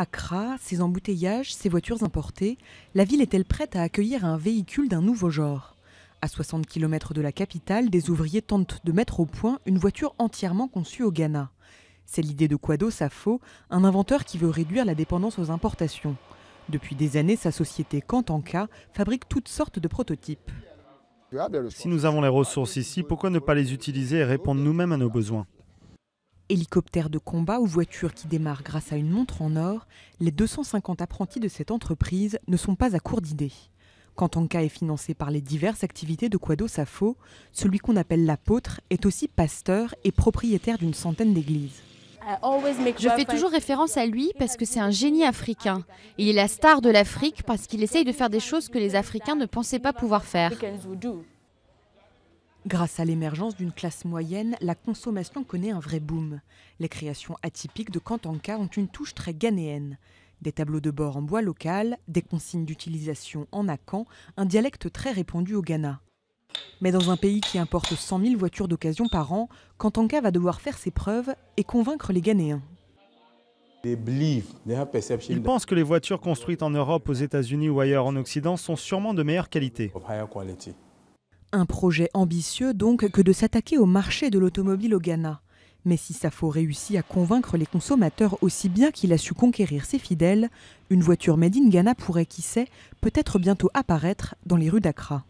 Accra, ses embouteillages, ses voitures importées, la ville est-elle prête à accueillir un véhicule d'un nouveau genre À 60 km de la capitale, des ouvriers tentent de mettre au point une voiture entièrement conçue au Ghana. C'est l'idée de Kwado Safo, un inventeur qui veut réduire la dépendance aux importations. Depuis des années, sa société Kantanka fabrique toutes sortes de prototypes. Si nous avons les ressources ici, pourquoi ne pas les utiliser et répondre nous-mêmes à nos besoins Hélicoptère de combat ou voiture qui démarre grâce à une montre en or, les 250 apprentis de cette entreprise ne sont pas à court d'idées. Quand Anka est financé par les diverses activités de Quado Safo, celui qu'on appelle l'apôtre est aussi pasteur et propriétaire d'une centaine d'églises. Je fais toujours référence à lui parce que c'est un génie africain. Il est la star de l'Afrique parce qu'il essaye de faire des choses que les Africains ne pensaient pas pouvoir faire. Grâce à l'émergence d'une classe moyenne, la consommation connaît un vrai boom. Les créations atypiques de Kantanka ont une touche très ghanéenne. Des tableaux de bord en bois local, des consignes d'utilisation en akan, un dialecte très répandu au Ghana. Mais dans un pays qui importe 100 000 voitures d'occasion par an, Kantanka va devoir faire ses preuves et convaincre les Ghanéens. Ils pensent que les voitures construites en Europe, aux États-Unis ou ailleurs en Occident sont sûrement de meilleure qualité. Un projet ambitieux donc que de s'attaquer au marché de l'automobile au Ghana. Mais si Safo réussit à convaincre les consommateurs aussi bien qu'il a su conquérir ses fidèles, une voiture made in Ghana pourrait, qui sait, peut-être bientôt apparaître dans les rues d'Accra.